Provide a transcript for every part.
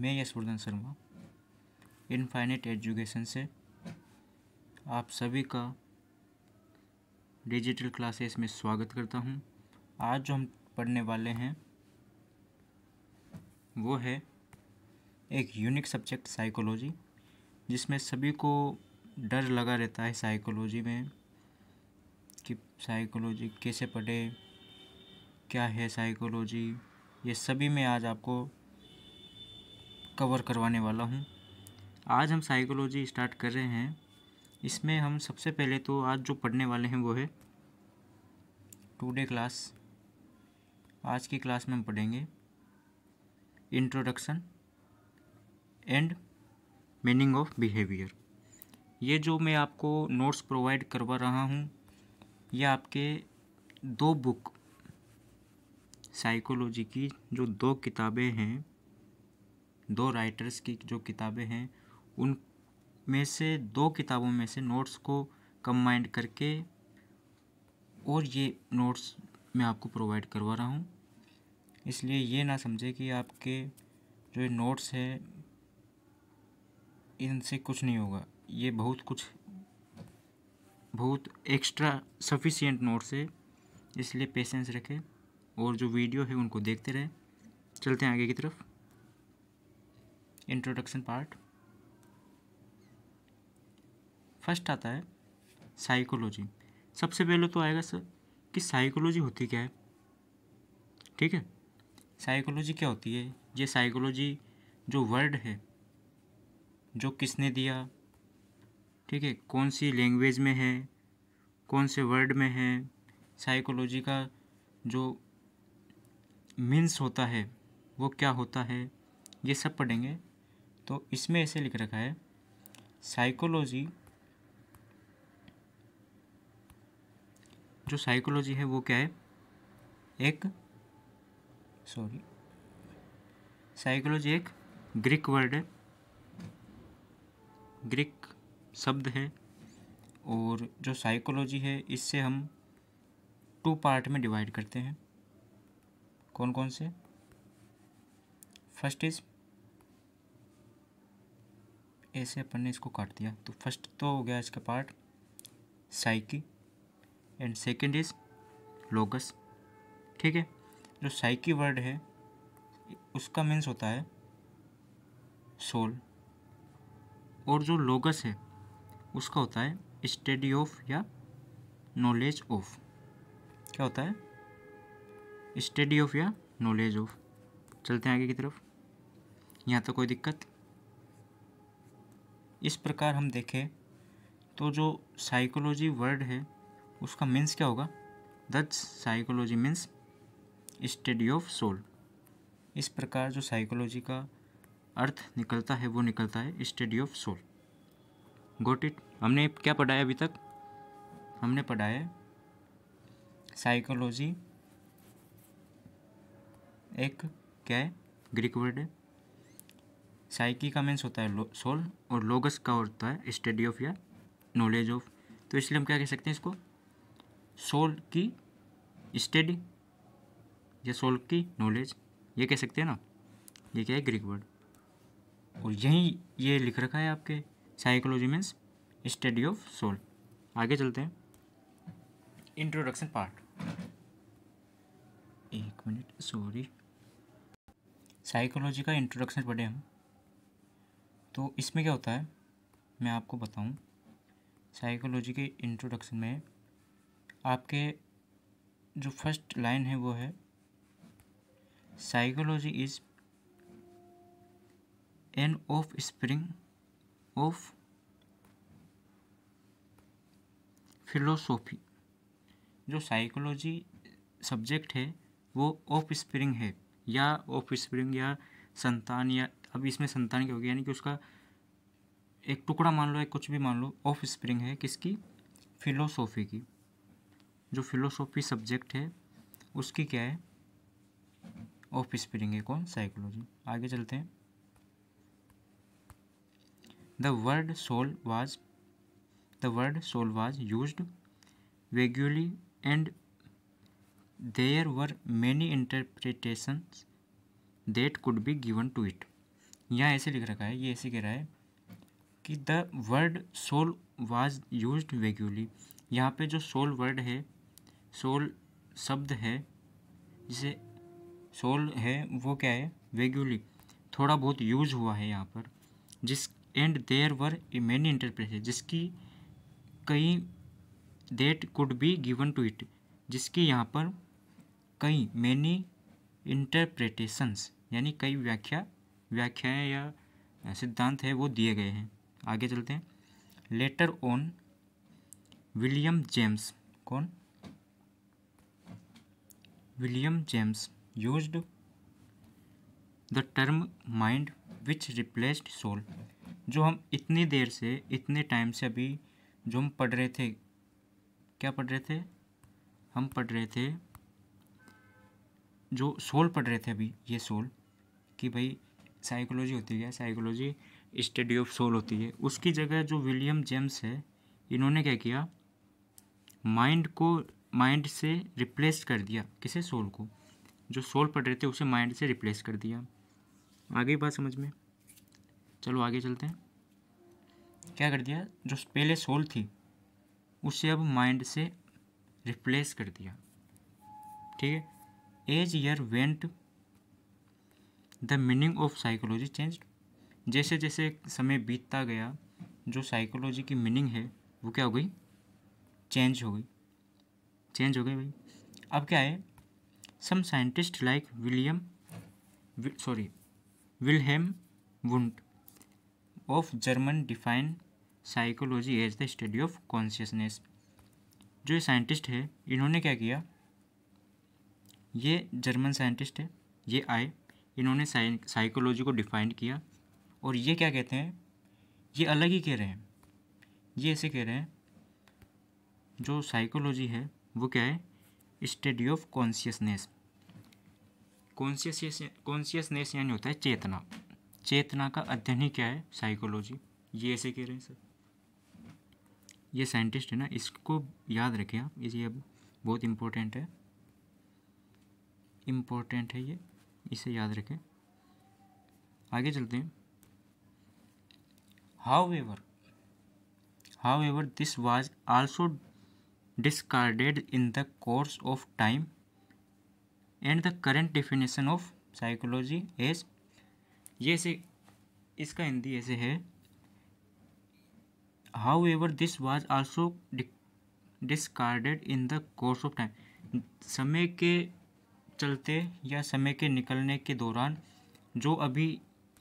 मैं Yashvardhan Sharma infinite education से आप सभी का डिजिटल क्लासेस में स्वागत करता हूं। आज जो हम पढ़ने वाले हैं वो है एक यूनिक सब्जेक्ट साइकोलॉजी जिसमें सभी को डर लगा रहता है साइकोलॉजी में कि साइकोलॉजी कैसे पढ़े क्या है साइकोलॉजी ये सभी में आज आपको कवर करवाने वाला हूँ आज हम साइकोलॉजी स्टार्ट कर रहे हैं इसमें हम सबसे पहले तो आज जो पढ़ने वाले हैं वो है टू डे क्लास आज की क्लास में हम पढ़ेंगे introduction and meaning of behaviour ये जो मैं आपको नोट्स प्रोवाइड करवा रहा हूँ ये आपके दो बुक साइकोलॉजी की जो दो किताबें हैं दो राइटर्स की जो किताबें हैं उन में से दो किताबों में से नोट्स को कम्बाइंड करके और ये नोट्स मैं आपको प्रोवाइड करवा रहा हूँ इसलिए ये ना समझे कि आपके जो नोट्स है इनसे कुछ नहीं होगा ये बहुत कुछ बहुत एक्स्ट्रा सफिशियंट नोट्स है इसलिए पेशेंस रखें और जो वीडियो है उनको देखते रहें चलते हैं आगे की तरफ इंट्रोडक्शन पार्ट फर्स्ट आता है साइकोलॉजी सबसे पहले तो आएगा सर कि साइकोलॉजी होती क्या है ठीक है साइकोलॉजी क्या होती है ये साइकोलॉजी जो वर्ड है जो किसने दिया ठीक है कौन सी लैंग्वेज में है कौन से वर्ड में है साइकोलॉजी का जो मीन्स होता है वो क्या होता है ये सब पढ़ेंगे तो इसमें ऐसे लिख रखा है साइकोलॉजी जो साइकोलॉजी है वो क्या है एक सॉरी साइकोलॉजी एक ग्रीक वर्ड है ग्रीक शब्द है और जो साइकोलॉजी है इससे हम टू पार्ट में डिवाइड करते हैं कौन कौन से फर्स्ट इज़ ऐसे अपन ने इसको काट दिया तो फर्स्ट तो हो गया इसका part psyche and second is logos ठीक है जो साइकी वर्ड है उसका मीन्स होता है सोल और जो लोगस है उसका होता है स्टडी ऑफ या नॉलेज ऑफ क्या होता है स्टडी ऑफ या नॉलेज ऑफ चलते हैं आगे की तरफ यहाँ तो कोई दिक्कत इस प्रकार हम देखें तो जो साइकोलॉजी वर्ड है उसका मीन्स क्या होगा that psychology means study of soul इस प्रकार जो साइकोलॉजी का अर्थ निकलता है वो निकलता है study of soul got it हमने क्या पढ़ाया अभी तक हमने पढ़ा है साइकोलॉजी एक क्या है ग्रीक वर्ड है साइकी का मीन्स होता है सोल और लोगस का होता है स्टडी ऑफ या नॉलेज ऑफ तो इसलिए हम क्या कह सकते हैं इसको सोल की स्टडी या सोल की नॉलेज ये कह सकते हैं ना ये क्या है ग्रीक वर्ड और यहीं ये लिख रखा है आपके psychology means study of soul आगे चलते हैं इंट्रोडक्शन पार्ट एक मिनट सॉरी साइकोलॉजी का इंट्रोडक्शन पढ़े हम तो इसमें क्या होता है मैं आपको बताऊं साइकोलॉजी के इंट्रोडक्शन में आपके जो फर्स्ट लाइन है वो है psychology is an offspring of philosophy जो साइकोलॉजी सब्जेक्ट है वो ऑफ स्प्रिंग है या ऑफ स्प्रिंग या संतान या अब इसमें संतान क्या होगी यानी कि उसका एक टुकड़ा मान लो या कुछ भी मान लो ऑफ स्प्रिंग है किसकी फिलोसॉफी की जो फिलोसॉफी सब्जेक्ट है उसकी क्या है ऑफ स्प्रिंग है कौन साइकोलॉजी आगे चलते हैं the word soul was the word soul was use vaguely and there were many interpretation that could be given to it यहाँ ऐसे लिख रखा है ये ऐसे कह रहा है कि the word soul was use vaguely यहाँ पे जो सोल वर्ड है सोल शब्द है जिसे सोल है वो क्या है वेग्यूली थोड़ा बहुत यूज हुआ है यहाँ पर जिस and there were many interpretation जिसकी कई that could be given to it जिसकी यहाँ पर कई मैनी इंटरप्रेटेशंस यानी कई व्याख्या व्याख्याएं या सिद्धांत है वो दिए गए हैं आगे चलते हैं लेटर ऑन विलियम जेम्स कौन William James used the term mind which replaced soul जो हम इतनी देर से इतने टाइम से अभी जो हम पढ़ रहे थे क्या पढ़ रहे थे हम पढ़ रहे थे जो सोल पढ़ रहे थे अभी ये सोल कि भाई साइकोलॉजी होती है साइकोलॉजी स्टडी ऑफ सोल होती है उसकी जगह जो विलियम जेम्स है इन्होंने क्या किया माइंड को माइंड से रिप्लेस कर दिया किसे सोल को जो सोल पढ़ रहे थे उसे माइंड से रिप्लेस कर दिया आगे बात समझ में चलो आगे चलते हैं क्या कर दिया जो पहले सोल थी उसे अब माइंड से रिप्लेस कर दिया ठीक है as year went the meaning of psychology change जैसे जैसे समय बीतता गया जो साइकोलॉजी की मीनिंग है वो क्या हो गई चेंज हो गई चेंज हो गई भाई अब क्या है some scientist like William sorry Wilhelm Wundt of German define psychology as the study of consciousness जो ये साइंटिस्ट है इन्होंने क्या किया ये जर्मन साइंटिस्ट है ये आए इन्होंने साइकोलॉजी को डिफाइन किया और ये क्या कहते हैं ये अलग ही कह रहे हैं ये ऐसे कह रहे हैं जो साइकोलॉजी है वो क्या है study of consciousness conscious consciousness यानी होता है चेतना चेतना का अध्ययन ही क्या है साइकोलॉजी ये ऐसे कह रहे हैं सर ये साइंटिस्ट है ना इसको याद रखें आप ये बहुत इम्पोर्टेंट है इम्पोर्टेंट है ये इसे याद रखें आगे चलते हैं however however this was also discarded in the course of time and the current definition of psychology as ये से इसका हिंदी ऐसे है however this was also discarded in the course of time समय के चलते या समय के निकलने के दौरान जो अभी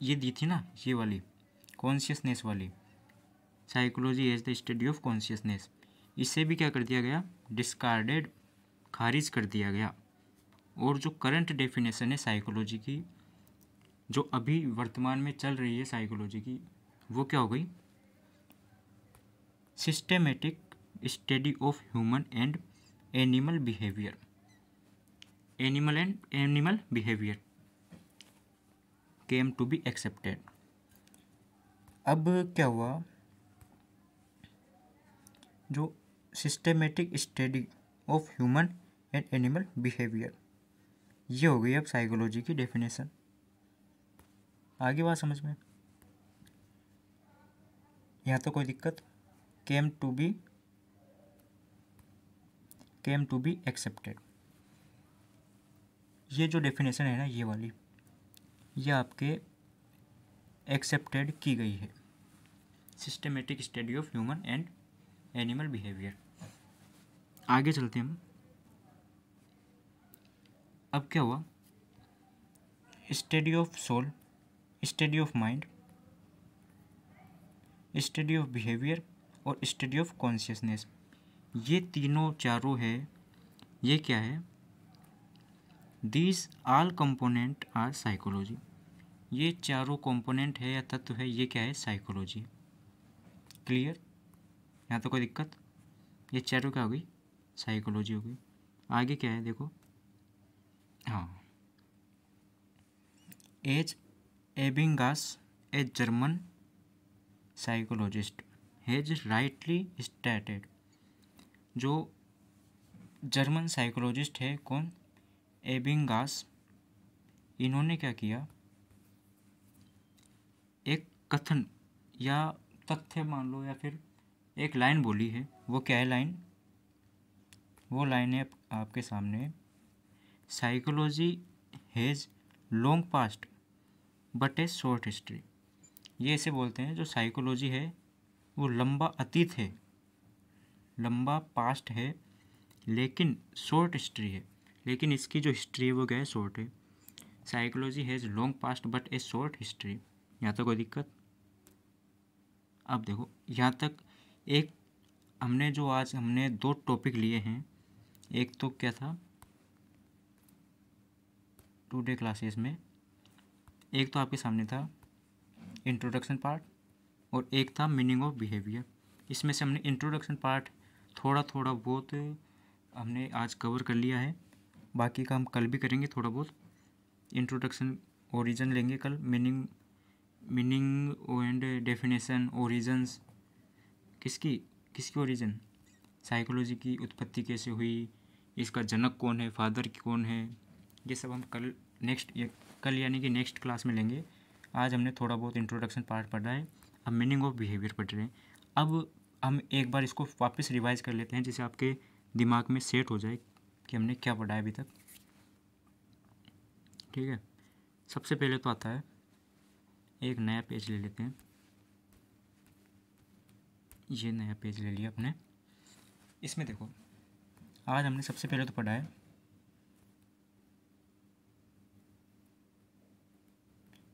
ये दी थी ना ये वाली कॉन्शियसनेस वाली psychology as the study of consciousness इसे भी क्या कर दिया गया डिस्कार्डेड खारिज कर दिया गया और जो करंट डेफिनेशन है साइकोलॉजी की जो अभी वर्तमान में चल रही है साइकोलॉजी की वो क्या हो गई systematic study of human and animal behaviour animal and animal behaviour came to be accepted अब क्या हुआ जो systematic study of human and animal behaviour ये हो गई अब साइकोलॉजी की डेफिनेशन आगे बात समझ में यहाँ तो कोई दिक्कत came to be came to be accepted ये जो डेफिनेशन है ना ये वाली ये आपके एक्सेप्टेड की गई है systematic study of human and animal behaviour आगे चलते हैं हम अब क्या हुआ study of soul study of mind study of behaviour और स्टडी ऑफ कॉन्शियसनेस ये तीनों चारों है ये क्या है these all component are psychology ये चारों कंपोनेंट है या तत्व है ये क्या है साइकोलॉजी क्लियर यहाँ तो कोई दिक्कत ये चारों क्या हो गई साइकोलॉजी हो गई आगे क्या है देखो हाँ as Ebbinghaus a German psychologist has rightly stated जो जर्मन साइकोलॉजिस्ट है कौन एबिंगास इन्होंने क्या किया एक कथन या तथ्य मान लो या फिर एक लाइन बोली है वो क्या है लाइन वो लाइन है आपके सामने psychology has long past but a short history ये ऐसे बोलते हैं जो साइकोलॉजी है वो लंबा अतीत है लंबा पास्ट है लेकिन शॉर्ट हिस्ट्री है लेकिन इसकी जो हिस्ट्री है वो क्या है शॉर्ट है psychology has long past but a short history यहाँ तक कोई दिक्कत अब देखो यहाँ तक एक हमने जो आज हमने दो टॉपिक लिए हैं एक तो क्या था टू डे क्लासेस में एक तो आपके सामने था इंट्रोडक्शन पार्ट और एक था मीनिंग ऑफ बिहेवियर इसमें से हमने इंट्रोडक्शन पार्ट थोड़ा थोड़ा बहुत हमने आज कवर कर लिया है बाकी का हम कल भी करेंगे थोड़ा बहुत इंट्रोडक्शन ओरिजन लेंगे कल meaning meaning and definition origins किसकी किसकी ओरिजन साइकोलॉजी की उत्पत्ति कैसे हुई इसका जनक कौन है फादर कौन है ये सब हम कल नेक्स्ट कल यानी कि नेक्स्ट क्लास में लेंगे आज हमने थोड़ा बहुत इंट्रोडक्शन पार्ट पढ़ा है अब मीनिंग ऑफ बिहेवियर पढ़ रहे हैं अब हम एक बार इसको वापस रिवाइज़ कर लेते हैं जिसे आपके दिमाग में सेट हो जाए कि हमने क्या पढ़ा है अभी तक ठीक है सबसे पहले तो आता है एक नया पेज ले लेते हैं ये नया पेज ले लिया अपने इसमें देखो आज हमने सबसे पहले तो पढ़ा है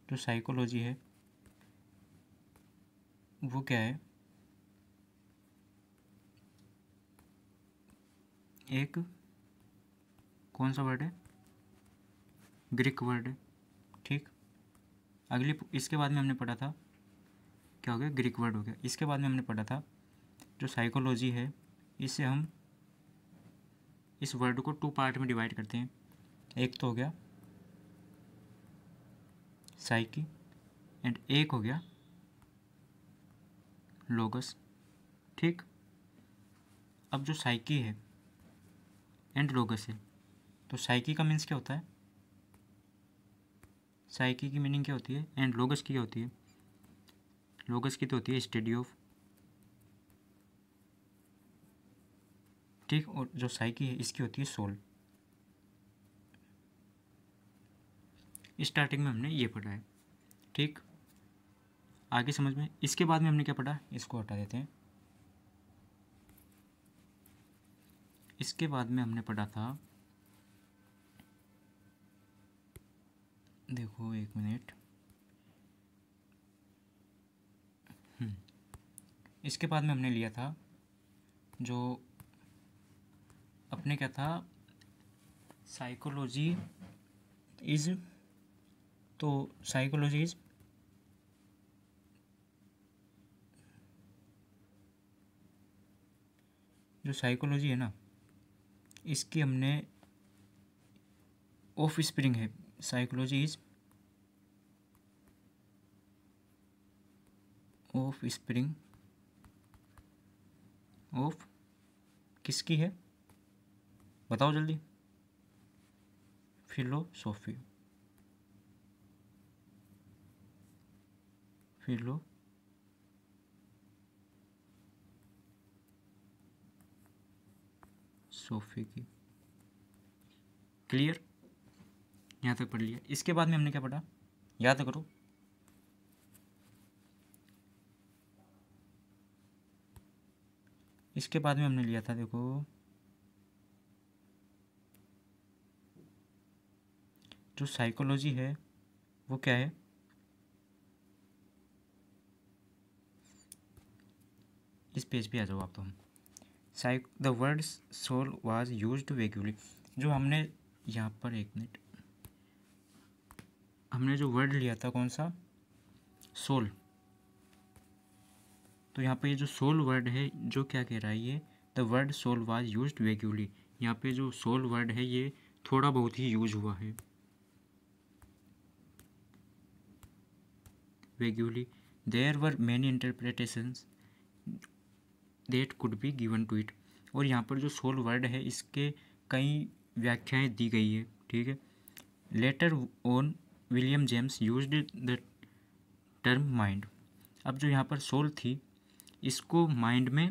जो साइकोलॉजी है वो क्या है एक कौन सा वर्ड है ग्रीक वर्ड है ठीक अगली इसके बाद में हमने पढ़ा था क्या हो गया ग्रीक वर्ड हो गया इसके बाद में हमने पढ़ा था जो साइकोलॉजी है इसे हम इस वर्ड को टू पार्ट में डिवाइड करते हैं एक तो हो गया साइकी एंड एक हो गया लोगस ठीक अब जो साइकी है एंड लोगस है तो साइकी का मीन्स क्या होता है साइकी की मीनिंग क्या होती है एंड लोगस की क्या होती है लोगस की तो होती है स्टडी ऑफ ठीक और जो साइकी है इसकी होती है सोल स्टार्टिंग में हमने ये पढ़ा है ठीक आगे समझ में इसके बाद में हमने क्या पढ़ा इसको हटा देते हैं इसके बाद में हमने पढ़ा था देखो एक मिनट हम्म। इसके बाद में हमने लिया था जो अपने क्या था साइकोलॉजी इज तो साइकोलॉजी इज जो साइकोलॉजी है ना इसकी हमने ऑफ स्प्रिंग है psychology is offspring of किसकी है बताओ जल्दी फिलोसोफी फिलो सोफी की क्लियर यहाँ तक पढ़ लिया इसके बाद में हमने क्या पढ़ा याद करो इसके बाद में हमने लिया था देखो जो साइकोलॉजी है वो क्या है इस पेज पे आ जाओ आप तो psych the word soul was used vaguely जो हमने यहाँ पर एक मिनट हमने जो वर्ड लिया था कौन सा सोल तो यहाँ पे ये जो सोल वर्ड है जो क्या कह रहा है ये the word soul was use vaguely यहाँ पे जो सोल वर्ड है ये थोड़ा बहुत ही यूज हुआ है vaguely there were many interpretations that could be given to it और यहाँ पर जो सोल वर्ड है इसके कई व्याख्याएं दी गई है ठीक है later on William James use the term mind अब जो यहाँ पर सोल थी इसको माइंड में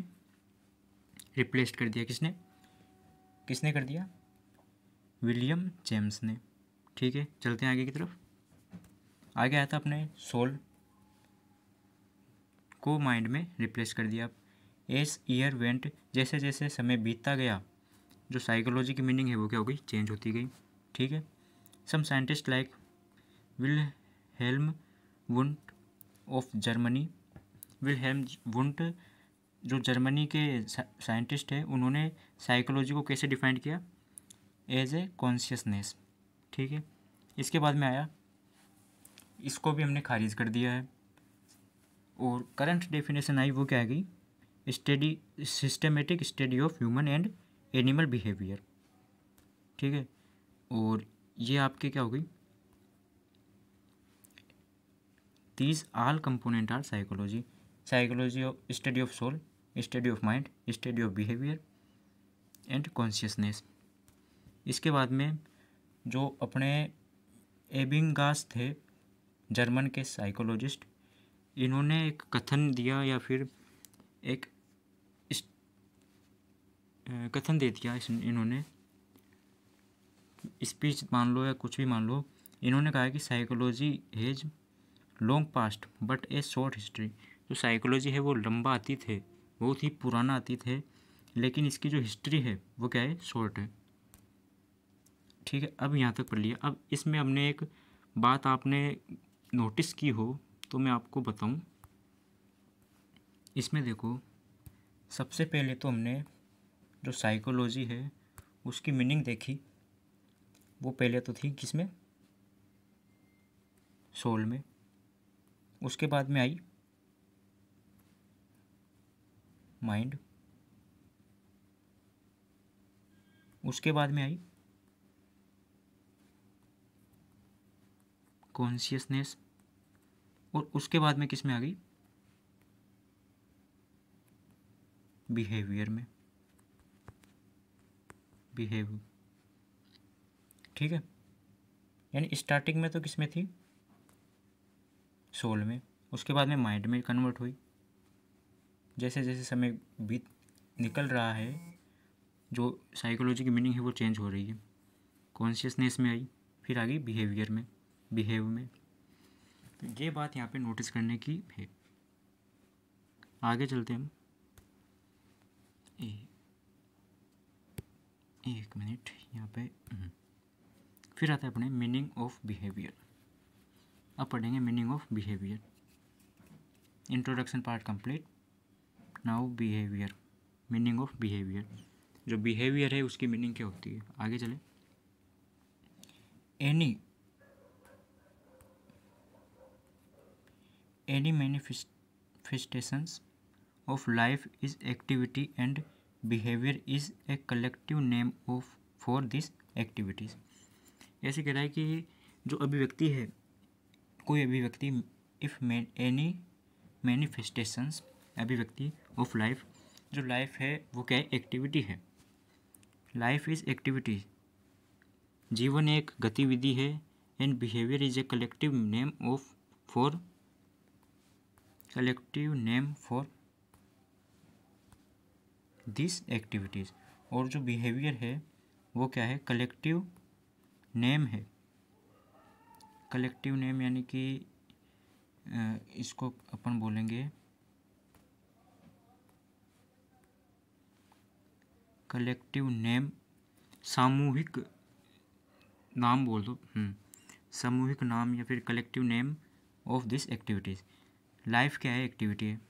रिप्लेस कर दिया किसने किसने कर दिया विलियम जेम्स ने ठीक है चलते हैं आगे की तरफ आगे आया था अपने सोल को माइंड में रिप्लेस कर दिया एस ईयर वेंट जैसे जैसे समय बीतता गया जो साइकोलॉजी की मीनिंग है वो क्या हो गई चेंज होती गई ठीक है some scientist like Wilhelm Wundt of Germany Wilhelm Wundt जो जर्मनी के साइंटिस्ट हैं उन्होंने साइकोलॉजी को कैसे डिफाइन किया एज ए कॉन्शियसनेस ठीक है इसके बाद में आया इसको भी हमने खारिज कर दिया है और करंट डेफिनेशन आई वो क्या आ गई study systematic study of human and animal behaviour ठीक है और ये आपके क्या हो गई these all component are psychology psychology of study of soul study of mind study of behaviour and consciousness इसके बाद में जो अपने एबिंगास थे जर्मन के साइकोलॉजिस्ट इन्होंने एक कथन दिया या फिर एक कथन दे दिया इस, इन्होंने स्पीच मान लो या कुछ भी मान लो इन्होंने कहा कि psychology has long past but a short history जो साइकोलॉजी है वो लंबा अतीत है बहुत ही पुराना अतीत है लेकिन इसकी जो हिस्ट्री है वो क्या है शॉर्ट है ठीक है अब यहाँ तक पढ़ लिया अब इसमें हमने एक बात आपने नोटिस की हो तो मैं आपको बताऊँ इसमें देखो सबसे पहले तो हमने जो साइकोलॉजी है उसकी मीनिंग देखी वो पहले तो थी किसमें सोल में उसके बाद में आई माइंड उसके बाद में आई कॉन्सियसनेस और उसके बाद में किस में आ गई बिहेवियर में बिहेव ठीक है यानी स्टार्टिंग में तो किस में थी सोल में उसके बाद में माइंड में कन्वर्ट हुई जैसे जैसे समय बीत निकल रहा है जो साइकोलॉजी की मीनिंग है वो चेंज हो रही है कॉन्शियसनेस में आई फिर आ गई बिहेवियर में बिहेव में तो ये बात यहाँ पे नोटिस करने की है आगे चलते हम ए, एक मिनट यहाँ पे हम्म। फिर आता है अपने मीनिंग ऑफ बिहेवियर अब पढ़ेंगे meaning of behaviour introduction part complete now behaviour meaning of behaviour जो बिहेवियर है उसकी मीनिंग क्या होती है आगे चले any any manifestations of life is activity and behaviour is a collective name of for this activities ऐसे कह रहा है कि जो अभिव्यक्ति है कोई अभिव्यक्ति इफ़ एनी मैनिफेस्टेशंस अभिव्यक्ति ऑफ लाइफ जो लाइफ है वो क्या है एक्टिविटी है लाइफ इज़ एक्टिविटी जीवन एक गतिविधि है and behaviour is a collective name of for collective name for this activities और जो बिहेवियर है वो क्या है कलेक्टिव नेम है कलेक्टिव नेम यानी कि इसको अपन बोलेंगे कलेक्टिव नेम सामूहिक नाम बोल दो हम्म, सामूहिक नाम या फिर collective name of this activities life क्या है एक्टिविटी है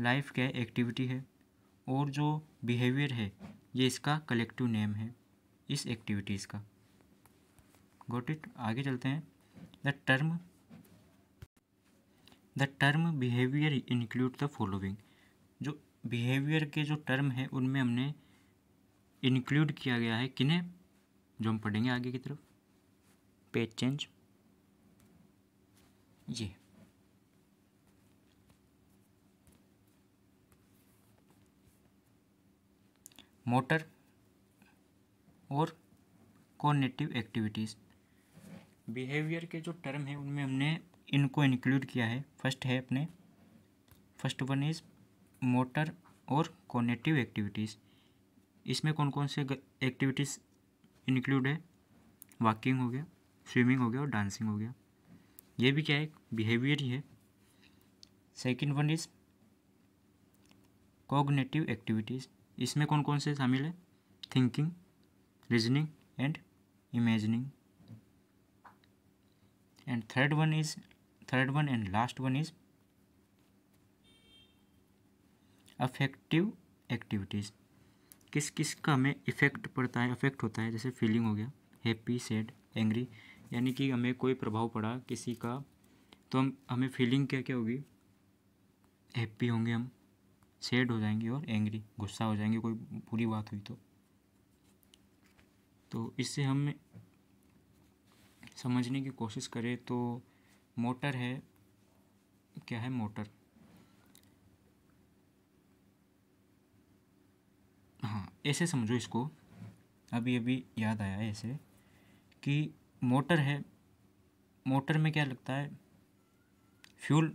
लाइफ क्या है एक्टिविटी है और जो बिहेवियर है ये इसका कलेक्टिव नेम है इस एक्टिविटीज़ का गोट इट आगे चलते हैं the term the term behaviour include the following जो बिहेवियर के जो टर्म हैं उनमें हमने इंक्लूड किया गया है किन्हें जो हम पढ़ेंगे आगे की तरफ पेज चेंज ये मोटर और कॉर्नेटिव एक्टिविटीज़ बिहेवियर के जो टर्म है उनमें हमने इनको इंक्लूड किया है फर्स्ट है अपने फर्स्ट वन इज़ मोटर और कॉनेटिव एक्टिविटीज़ इसमें कौन कौन से एक्टिविटीज़ इंक्लूड है वॉकिंग हो गया स्विमिंग हो गया और डांसिंग हो गया ये भी क्या है बिहेवियर ही है second one is cognitive activities इसमें कौन कौन से शामिल है thinking reasoning and imagining and third one is third one and last one is affective activities किस किस का हमें इफ़ेक्ट पड़ता है अफेक्ट होता है जैसे फीलिंग हो गया हैप्पी सैड एंग्री यानी कि हमें कोई प्रभाव पड़ा किसी का तो हम हमें फीलिंग क्या क्या होगी हैप्पी होंगे हम सैड हो जाएंगे और एंग्री गुस्सा हो जाएंगे कोई बुरी बात हुई तो तो इससे हम समझने की कोशिश करें तो मोटर है क्या है मोटर हाँ ऐसे समझो इसको अभी अभी याद आया ऐसे कि मोटर है मोटर में क्या लगता है फ्यूल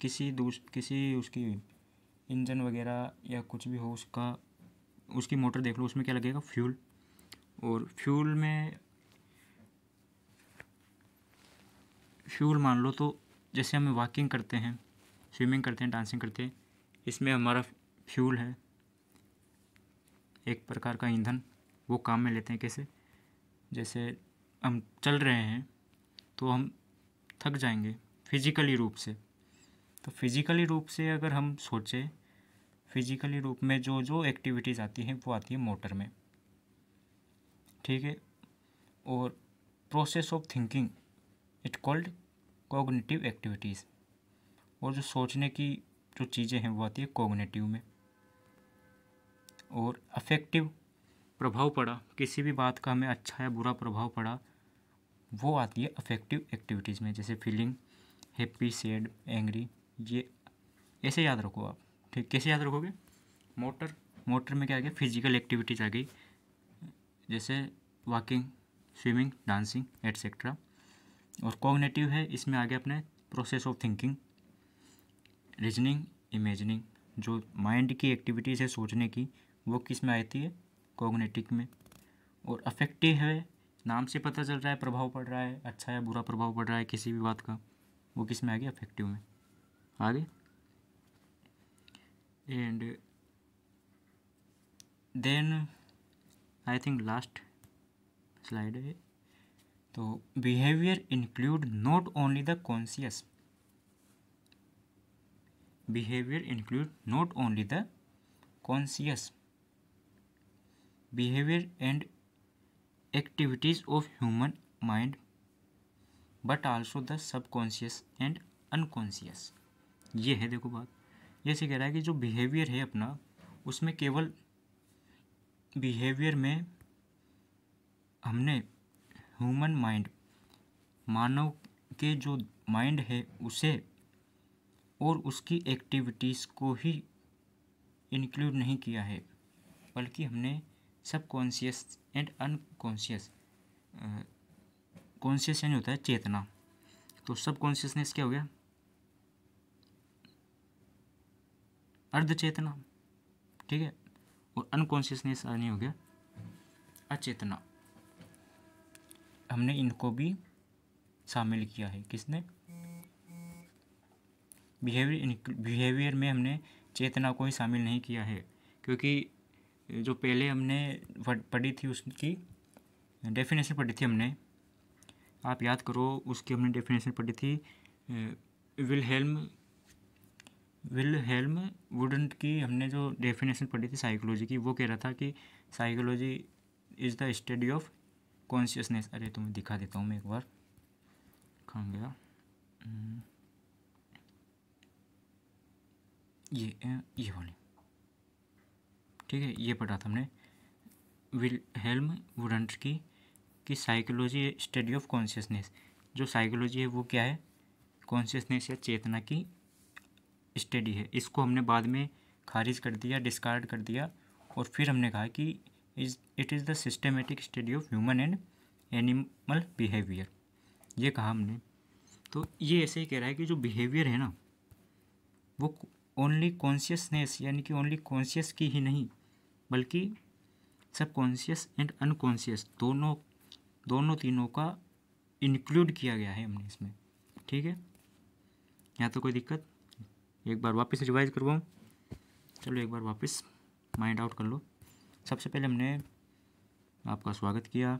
किसी दूस किसी उसकी इंजन वगैरह या कुछ भी हो उसका उसकी मोटर देख लो उसमें क्या लगेगा फ्यूल और फ्यूल में फ्यूल मान लो तो जैसे हम वॉकिंग करते हैं स्विमिंग करते हैं डांसिंग करते हैं इसमें हमारा फ्यूल है एक प्रकार का ईंधन वो काम में लेते हैं कैसे जैसे हम चल रहे हैं तो हम थक जाएंगे फिजिकली रूप से तो फिजिकली रूप से अगर हम सोचें फिजिकली रूप में जो जो एक्टिविटीज़ आती हैं वो आती है मोटर में ठीक है और process of thinking it called cognitive activities और जो सोचने की जो चीज़ें हैं वो आती है कोगनेटिव में और अफेक्टिव प्रभाव पड़ा किसी भी बात का हमें अच्छा या बुरा प्रभाव पड़ा वो आती है अफेक्टिव एक्टिविटीज़ में जैसे फीलिंग हैप्पी सैड एंग्री ये ऐसे याद रखो आप ठीक कैसे याद रखोगे मोटर मोटर में क्या आ गया फिजिकल एक्टिविटीज़ आ गई जैसे वॉकिंग स्विमिंग डांसिंग एट्सेट्रा और कॉग्नेटिव है इसमें आगे अपने process of thinking reasoning imagining जो माइंड की एक्टिविटीज़ है सोचने की वो किस में आती है कॉग्नेटिक में और अफेक्टिव है नाम से पता चल रहा है प्रभाव पड़ रहा है अच्छा या बुरा प्रभाव पड़ रहा है किसी भी बात का वो किस में आ गया अफेक्टिव में आगे and then I think last slide है तो behaviour include not only the conscious behaviour include not only the conscious behaviour and activities of human mind but also the subconscious and unconscious ये है देखो बात जैसे कह रहा है कि जो बिहेवियर है अपना उसमें केवल बिहेवियर में हमने ह्यूमन माइंड मानव के जो माइंड है उसे और उसकी एक्टिविटीज़ को ही इंक्लूड नहीं किया है बल्कि हमने सब कॉन्शियस एंड अनकॉन्शियस कॉन्शियस यानी होता है चेतना तो सब कॉन्शियसनेस क्या हो गया अर्ध चेतना ठीक है और अनकॉन्शियसनेस यानी हो गया अचेतना हमने इनको भी शामिल किया है किसने बिहेवियर बिहेवियर में हमने चेतना को ही शामिल नहीं किया है क्योंकि जो पहले हमने पढ़ी थी उसकी डेफिनेशन पढ़ी थी हमने आप याद करो उसकी हमने डेफिनेशन पढ़ी थी विल हेल्म विल हेल्म वुडन की हमने जो डेफिनेशन पढ़ी थी साइकोलॉजी की वो कह रहा था कि psychology is the study of consciousness अरे तुम्हें दिखा देता हूँ मैं एक बार खा गया हम्म। ये ये वाले ठीक है ये पढ़ा था हमने विल हेल्म वुडंट की कि साइकोलॉजी स्टडी ऑफ कॉन्शियसनेस जो साइकोलॉजी है वो क्या है कॉन्शियसनेस या चेतना की स्टडी है इसको हमने बाद में खारिज कर दिया डिस्कार्ड कर दिया और फिर हमने कहा कि is it is the systematic study of human and animal behaviour ये कहा हमने तो ये ऐसे ही कह रहा है कि जो बिहेवियर है ना वो ओनली कॉन्शियसनेस यानी कि ओनली कॉन्शियस की ही नहीं बल्कि सब कॉन्शियस एंड अनकॉन्शियस दोनों दोनों तीनों का इंक्लूड किया गया है हमने इसमें ठीक है यहाँ तो कोई दिक्कत एक बार वापस रिवाइज करवाऊँ चलो एक बार वापस माइंड आउट कर लो सबसे पहले हमने आपका स्वागत किया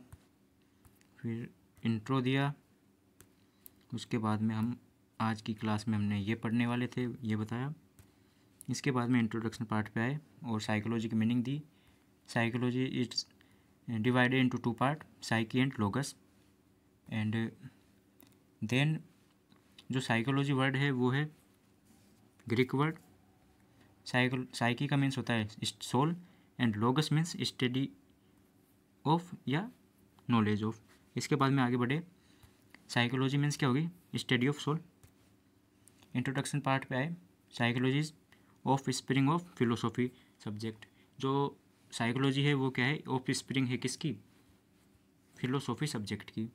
फिर इंट्रो दिया उसके बाद में हम आज की क्लास में हमने ये पढ़ने वाले थे ये बताया इसके बाद में इंट्रोडक्शन पार्ट पे आए और साइकोलॉजी की मीनिंग दी psychology it's divided into two part psyche and logos and then जो साइकोलॉजी वर्ड है वो है ग्रीक वर्ड साइको साइकी का मीन्स होता है soul and logos means study of या नॉलेज ऑफ इसके बाद में आगे बढ़े साइकोलॉजी मीन्स क्या होगी study of soul introduction part पे आए psychology offspring of philosophy subject जो साइकोलॉजी है वो क्या है ऑफ स्प्रिंग है किसकी फिलोसॉफी सब्जेक्ट की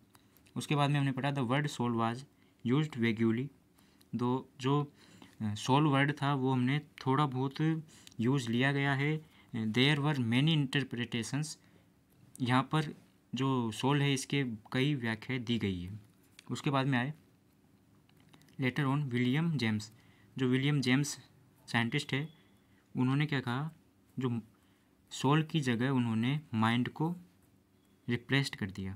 उसके बाद में हमने पढ़ा the word soul was use vaguely दो जो सोल वर्ड था वो हमने थोड़ा बहुत यूज़ लिया गया है देयर वर मैनी इंटरप्रिटेशंस यहाँ पर जो सोल है इसके कई व्याख्या दी गई है उसके बाद में आए लेटर ऑन विलियम जेम्स जो विलियम जेम्स साइंटिस्ट है उन्होंने क्या कहा जो सोल की जगह उन्होंने माइंड को रिप्लेस्ड कर दिया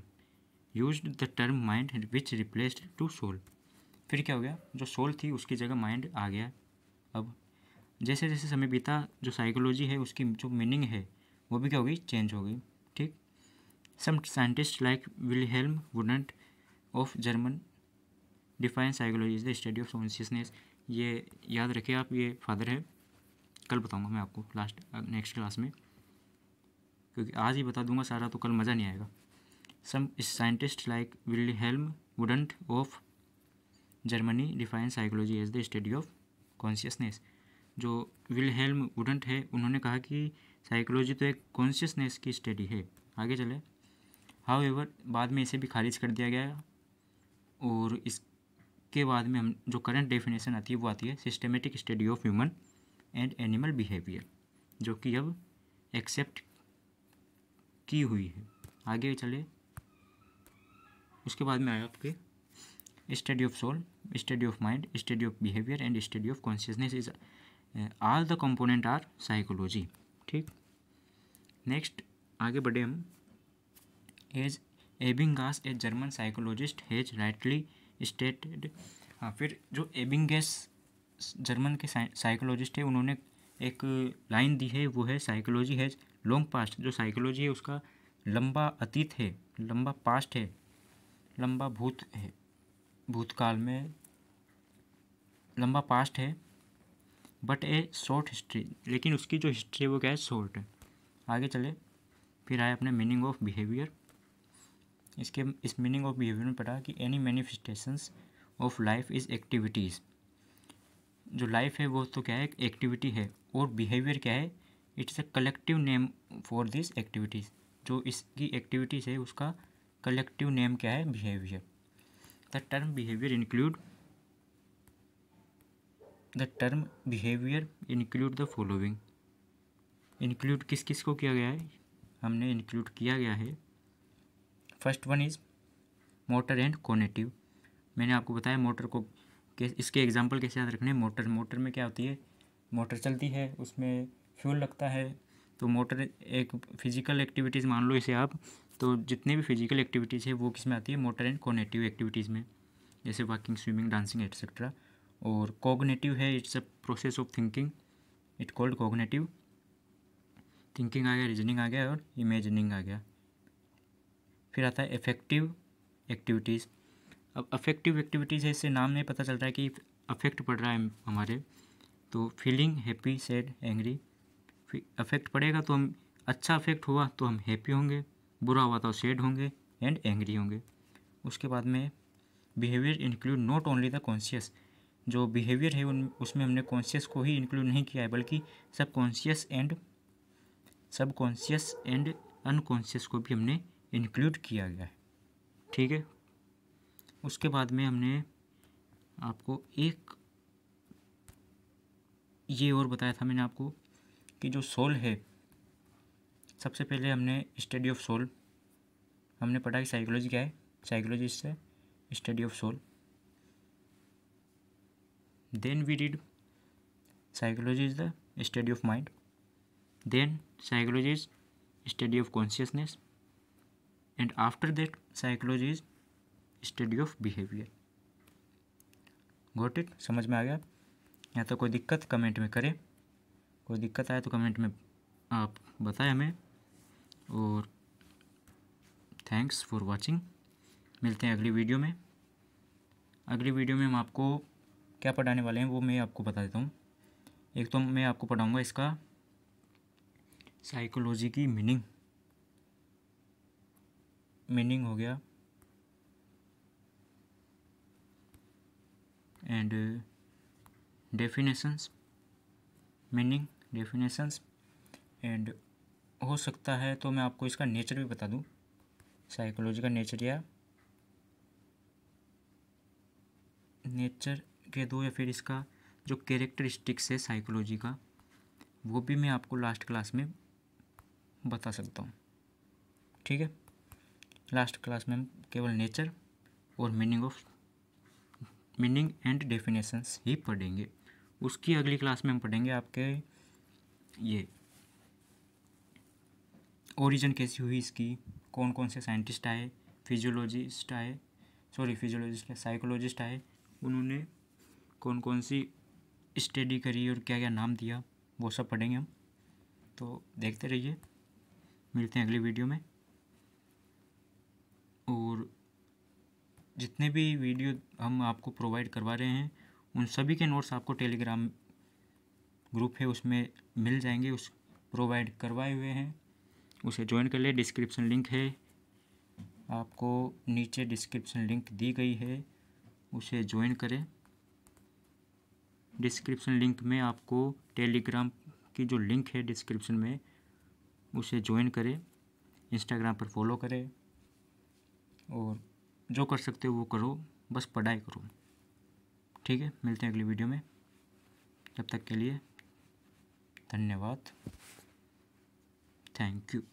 use the term mind which replaced to soul फिर क्या हो गया जो सोल थी उसकी जगह माइंड आ गया अब जैसे जैसे समय बीता जो साइकोलॉजी है उसकी जो मीनिंग है वो भी क्या होगी चेंज हो गई ठीक some scientist like Wilhelm Wundt of German define psychology is the study of consciousness ये याद रखिए आप ये फादर है कल बताऊंगा मैं आपको लास्ट नेक्स्ट क्लास में क्योंकि आज ही बता दूंगा सारा तो कल मज़ा नहीं आएगा some scientist like Wilhelm Wundt of Germany define psychology is the study of consciousness जो विल हेल्म वुडंट है उन्होंने कहा कि साइकोलॉजी तो एक कॉन्शियसनेस की स्टडी है आगे चले हाउ एवर बाद में इसे भी खारिज कर दिया गया और इसके बाद में हम जो करंट डेफिनेशन आती है वो आती है systematic study of human and animal behaviour जो कि अब एक्सेप्ट की हुई है आगे चले उसके बाद में आया आपके study of soul study of mind study of behaviour and study of consciousness is all the component are psychology ठीक नेक्स्ट आगे बढ़े हम as Ebbinghaus a German psychologist has rightly stated हाँ फिर जो एबिंगेस जर्मन के साइकोलॉजिस्ट है उन्होंने एक लाइन दी है वो है साइकोलॉजी हैज लॉन्ग पास्ट जो साइकोलॉजी है उसका लंबा अतीत है लंबा पास्ट है लंबा भूत है भूतकाल में लंबा पास्ट है बट ए शॉर्ट हिस्ट्री लेकिन उसकी जो हिस्ट्री है वो क्या है शॉर्ट है आगे चले फिर आए अपने मीनिंग ऑफ बिहेवियर इसके इस मीनिंग ऑफ बिहेवियर में पढ़ा कि any manifestations of life is activities जो लाइफ है वो तो क्या है एक्टिविटी है और बिहेवियर क्या है it's a collective name for this activities जो इसकी एक्टिविटीज़ है उसका कलेक्टिव नेम क्या है behaviour the term behaviour include the term behaviour include the following include किस किस को किया गया है हमने इंक्लूड किया गया है first one is motor and conative मैंने आपको बताया मोटर को इसके एग्जाम्पल कैसे याद रखने मोटर मोटर में क्या होती है मोटर चलती है उसमें फ्यूल लगता है तो मोटर एक फिजिकल एक्टिविटीज़ मान लो इसे आप तो जितने भी फिजिकल एक्टिविटीज़ है वो किस में आती है मोटर एंड कोनेटिव एक्टिविटीज़ में जैसे वॉकिंग स्विमिंग डांसिंग एट्सेट्रा और कॉग्नेटिव है it's a process of thinking it called cognitive thinking आ गया रीजनिंग आ गया और इमेजनिंग आ गया फिर आता है इफेक्टिव एक्टिविटीज़ अब अफेक्टिव एक्टिविटीज़ है इससे नाम में पता चल रहा है कि अफेक्ट पड़ रहा है हमारे तो feeling happy sad angry affect पड़ेगा तो हम अच्छा अफेक्ट हुआ तो हम हैप्पी होंगे बुरा हुआ तो सैड होंगे एंड एंग्री होंगे उसके बाद में behaviour include not only the conscious जो बिहेवियर है उन उसमें हमने कॉन्शियस को ही इंक्लूड नहीं किया है बल्कि subconscious and subconscious and unconscious को भी हमने इंक्लूड किया गया है ठीक है उसके बाद में हमने आपको एक ये और बताया था मैंने आपको कि जो सोल है सबसे पहले हमने स्टडी ऑफ सोल हमने पढ़ा कि साइकोलॉजी क्या है साइकोलॉजिस्ट है study of soul then we did psychology is the study of mind then psychology is study of consciousness and after that psychology is study of behavior got it समझ में आ गया या तो कोई दिक्कत कमेंट में करें कोई दिक्कत आए तो कमेंट में आप बताएं हमें और थैंक्स फॉर वाचिंग मिलते हैं अगली वीडियो में अगली वीडियो में हम आपको क्या पढ़ाने वाले हैं वो मैं आपको बता देता हूँ एक तो मैं आपको पढ़ाऊँगा इसका साइकोलॉजी की मीनिंग मीनिंग हो गया and definitions meaning definitions and हो सकता है तो मैं आपको इसका नेचर भी बता दूं साइकोलॉजी का नेचर या नेचर के दो या फिर इसका जो कैरेक्टरिस्टिक्स है साइकोलॉजी का वो भी मैं आपको लास्ट क्लास में बता सकता हूँ ठीक है लास्ट क्लास में हम केवल नेचर और meaning of meaning and definitions ही पढ़ेंगे उसकी अगली क्लास में हम पढ़ेंगे आपके ये ओरिजिन कैसी हुई इसकी कौन कौन से साइंटिस्ट आए फिजियोलॉजिस्ट आए सॉरी फिजियोलॉजिस्ट साइकोलॉजिस्ट आए उन्होंने कौन कौन सी स्टडी करी और क्या क्या नाम दिया वो सब पढ़ेंगे हम तो देखते रहिए मिलते हैं अगली वीडियो में और जितने भी वीडियो हम आपको प्रोवाइड करवा रहे हैं उन सभी के नोट्स आपको टेलीग्राम ग्रुप है उसमें मिल जाएंगे उस प्रोवाइड करवाए हुए हैं उसे ज्वाइन कर ले डिस्क्रिप्शन लिंक है आपको नीचे डिस्क्रिप्शन लिंक दी गई है उसे ज्वाइन करें डिस्क्रिप्शन लिंक में आपको टेलीग्राम की जो लिंक है डिस्क्रिप्शन में उसे ज्वाइन करें इंस्टाग्राम पर फॉलो करें और जो कर सकते हो वो करो बस पढ़ाई करो ठीक है मिलते हैं अगली वीडियो में तब तक के लिए धन्यवाद थैंक यू